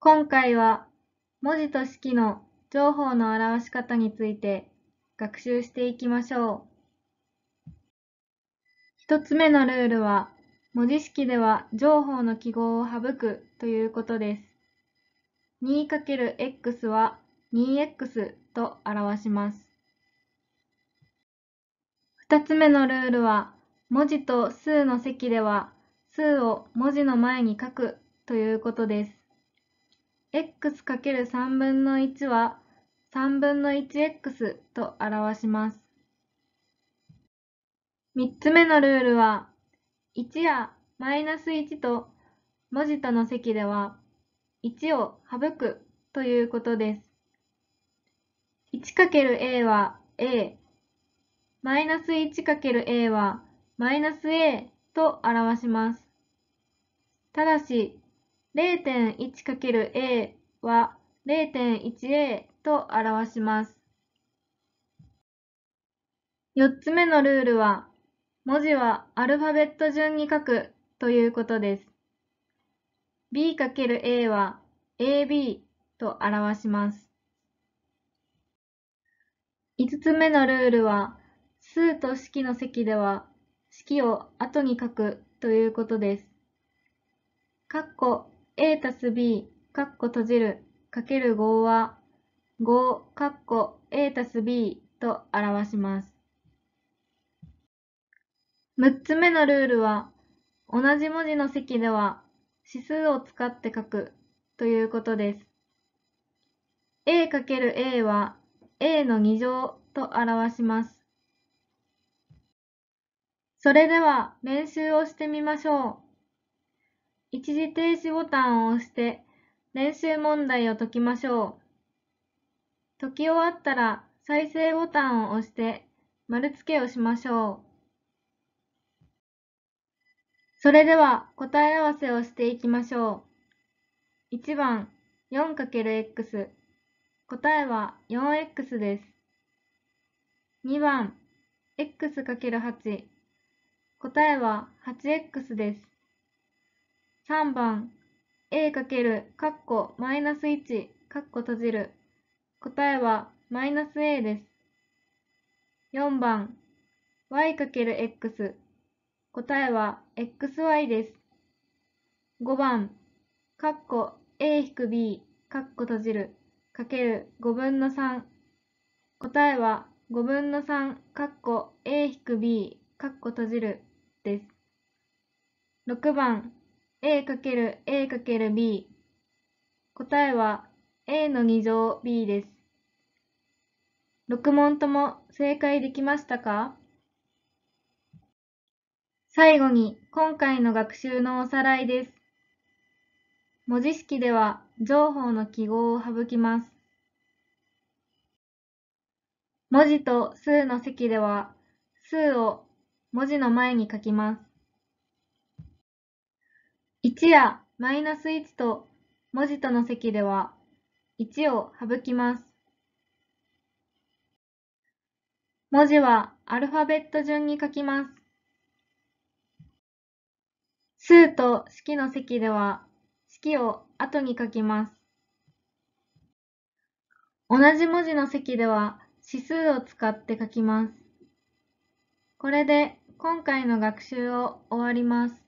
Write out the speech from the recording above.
今回は文字と式の情報の表し方について学習していきましょう。一つ目のルールは文字式では情報の記号を省くということです。2×x は 2x と表します。二つ目のルールは文字と数の積では数を文字の前に書くということです。x×3 分の1は3分の 1x と表します。3つ目のルールは、1やマイナス1と文字との積では、1を省くということです。1×a は a、マイナス 1×a はマイナス a と表します。ただし、0.1×a は 0.1a と表します。4つ目のルールは、文字はアルファベット順に書くということです。b×a は ab と表します。5つ目のルールは、数と式の積では式を後に書くということです。括弧 a たす b かっ閉じるかける5は5かっ a たす b と表します。6つ目のルールは同じ文字の積では指数を使って書くということです。a る a は a の2乗と表します。それでは練習をしてみましょう。一時停止ボタンを押して練習問題を解きましょう。解き終わったら再生ボタンを押して丸付けをしましょう。それでは答え合わせをしていきましょう。1番 4×x 答えは 4x です。2番 x×8 答えは 8x です。3番 a かけるかっこマイナス1かっこ閉じる答えはマイナス a です4番 y かける x 答えは xy です5番かっこ a-b くかっこ閉じるかける5分の3答えは5分の3かっこ a-b くかっこ閉じるです6番 a×a×b 答えは a の2乗 b です。6問とも正解できましたか最後に今回の学習のおさらいです。文字式では情報の記号を省きます。文字と数の積では数を文字の前に書きます。1やマイナス1と文字との積では1を省きます。文字はアルファベット順に書きます。数と式の積では式を後に書きます。同じ文字の積では指数を使って書きます。これで今回の学習を終わります。